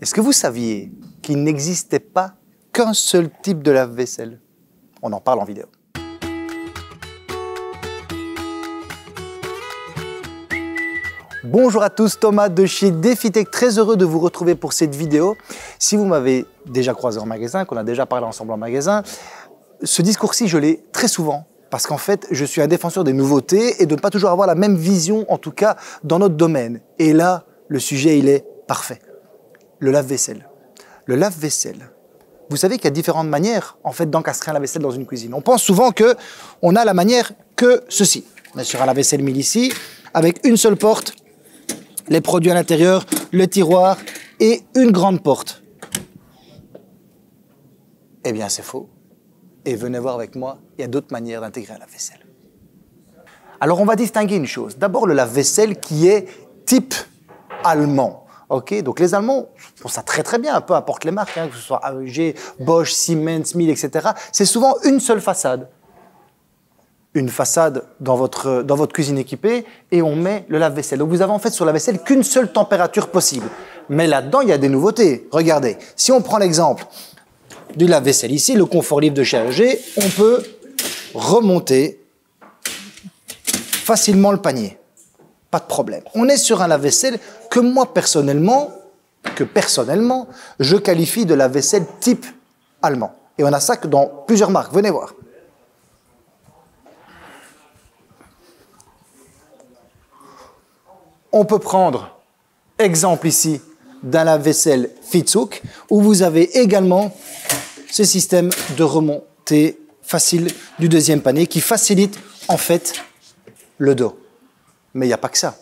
Est-ce que vous saviez qu'il n'existait pas qu'un seul type de lave-vaisselle On en parle en vidéo. Bonjour à tous, Thomas de chez DefiTech, très heureux de vous retrouver pour cette vidéo. Si vous m'avez déjà croisé en magasin, qu'on a déjà parlé ensemble en magasin, ce discours-ci, je l'ai très souvent parce qu'en fait, je suis un défenseur des nouveautés et de ne pas toujours avoir la même vision, en tout cas, dans notre domaine. Et là, le sujet, il est parfait le lave-vaisselle. Le lave-vaisselle. Vous savez qu'il y a différentes manières, en fait, d'encastrer un lave-vaisselle dans une cuisine. On pense souvent que on a la manière que ceci. On est sur un lave-vaisselle mille ici, avec une seule porte, les produits à l'intérieur, le tiroir et une grande porte. Eh bien, c'est faux. Et venez voir avec moi, il y a d'autres manières d'intégrer un lave-vaisselle. Alors, on va distinguer une chose. D'abord, le lave-vaisselle qui est type allemand. Ok, donc les Allemands font ça très très bien, peu importe les marques, hein, que ce soit AEG, Bosch, Siemens, Miele, etc. C'est souvent une seule façade. Une façade dans votre, cuisine équipée et on met le lave-vaisselle. Donc vous avez en fait sur la vaisselle qu'une seule température possible. Mais là-dedans, il y a des nouveautés. Regardez, si on prend l'exemple du lave-vaisselle ici, le confort livre de chez AEG, on peut remonter facilement le panier. Pas de problème. On est sur un lave-vaisselle que moi personnellement, que personnellement, je qualifie de la vaisselle type allemand. Et on a ça que dans plusieurs marques, venez voir. On peut prendre exemple ici d'un lave-vaisselle Fitzhook où vous avez également ce système de remontée facile du deuxième panier qui facilite en fait le dos. Mais il n'y a pas que ça.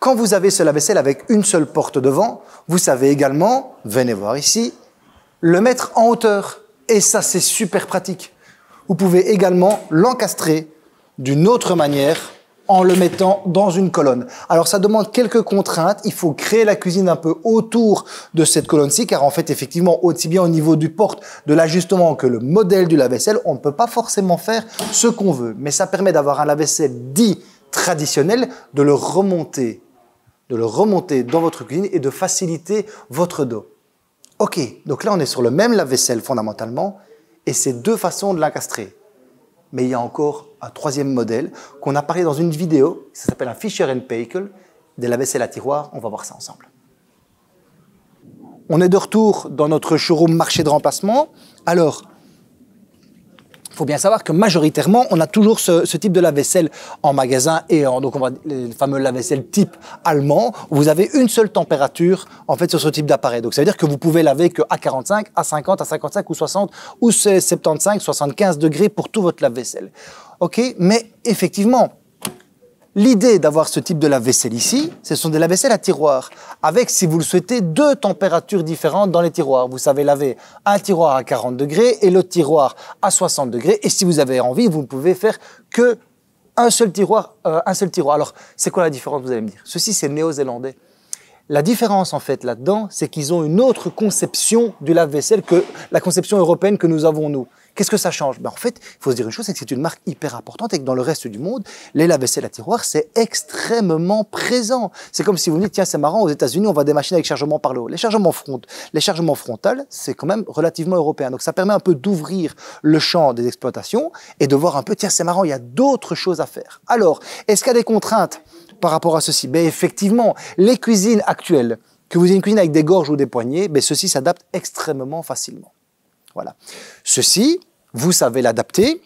Quand vous avez ce lave-vaisselle avec une seule porte devant, vous savez également, venez voir ici, le mettre en hauteur. Et ça, c'est super pratique. Vous pouvez également l'encastrer d'une autre manière en le mettant dans une colonne. Alors ça demande quelques contraintes, il faut créer la cuisine un peu autour de cette colonne-ci, car en fait effectivement, aussi bien au niveau du porte, de l'ajustement que le modèle du lave-vaisselle, on ne peut pas forcément faire ce qu'on veut, mais ça permet d'avoir un lave-vaisselle dit traditionnel, de le remonter de le remonter dans votre cuisine et de faciliter votre dos. Ok, donc là on est sur le même lave-vaisselle fondamentalement, et c'est deux façons de l'encastrer. Mais il y a encore un troisième modèle qu'on a parlé dans une vidéo, ça s'appelle un Fisher and Paykel, des lave vaisselle à tiroir, on va voir ça ensemble. On est de retour dans notre showroom marché de remplacement. Alors, faut bien savoir que majoritairement, on a toujours ce, type de lave-vaisselle en magasin et en, donc on va, le fameux lave-vaisselle type allemand, vous avez une seule température, en fait, sur ce type d'appareil. Donc, ça veut dire que vous pouvez laver que à 45, à 50, à 55 ou 60 ou 75, 75 degrés pour tout votre lave-vaisselle. OK? Mais effectivement, L'idée d'avoir ce type de lave-vaisselle ici, ce sont des lave-vaisselle à tiroir, avec, si vous le souhaitez, deux températures différentes dans les tiroirs. Vous savez laver un tiroir à 40 degrés et l'autre tiroir à 60 degrés. Et si vous avez envie, vous ne pouvez faire que un seul tiroir, euh, un seul tiroir. Alors, c'est quoi la différence, vous allez me dire Ceci, c'est néo-zélandais. La différence en fait là-dedans, c'est qu'ils ont une autre conception du lave-vaisselle que la conception européenne que nous avons nous. Qu'est-ce que ça change ben, En fait, il faut se dire une chose, c'est que c'est une marque hyper importante et que dans le reste du monde, les lave vaisselles à tiroir, c'est extrêmement présent. C'est comme si vous me dites, tiens, c'est marrant, aux États-Unis, on va des machines avec chargement par le haut. Les chargements front, les chargements frontal, c'est quand même relativement européen. Donc ça permet un peu d'ouvrir le champ des exploitations et de voir un peu, tiens, c'est marrant, il y a d'autres choses à faire. Alors, est-ce qu'il y a des contraintes par rapport à ceci. Mais effectivement, les cuisines actuelles, que vous ayez une cuisine avec des gorges ou des poignées, ceci s'adapte extrêmement facilement. Voilà. Ceci, vous savez l'adapter.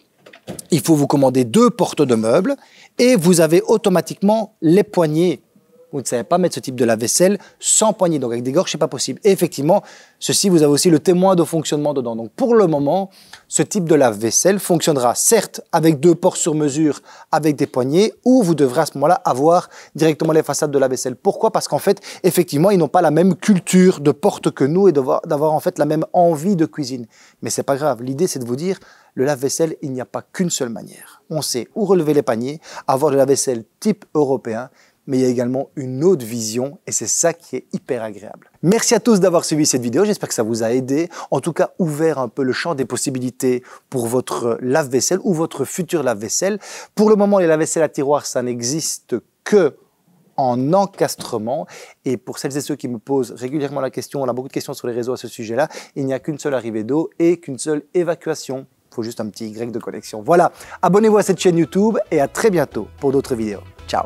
Il faut vous commander deux portes de meubles et vous avez automatiquement les poignées vous ne savez pas mettre ce type de lave-vaisselle sans poignée. Donc avec des gorges, c'est pas possible. Et effectivement, ceci, vous avez aussi le témoin de fonctionnement dedans. Donc pour le moment, ce type de lave-vaisselle fonctionnera certes avec deux portes sur mesure, avec des poignées, ou vous devrez à ce moment-là avoir directement les façades de la vaisselle. Pourquoi Parce qu'en fait, effectivement, ils n'ont pas la même culture de porte que nous et d'avoir en fait la même envie de cuisine. Mais c'est pas grave. L'idée, c'est de vous dire, le lave-vaisselle, il n'y a pas qu'une seule manière. On sait où relever les paniers, avoir le lave-vaisselle type européen, mais il y a également une autre vision et c'est ça qui est hyper agréable. Merci à tous d'avoir suivi cette vidéo, j'espère que ça vous a aidé, en tout cas ouvert un peu le champ des possibilités pour votre lave-vaisselle ou votre futur lave-vaisselle. Pour le moment, les lave-vaisselles à tiroir, ça n'existe que en encastrement. Et pour celles et ceux qui me posent régulièrement la question, on a beaucoup de questions sur les réseaux à ce sujet-là, il n'y a qu'une seule arrivée d'eau et qu'une seule évacuation. Il faut juste un petit Y de connexion. Voilà, abonnez-vous à cette chaîne YouTube et à très bientôt pour d'autres vidéos. Ciao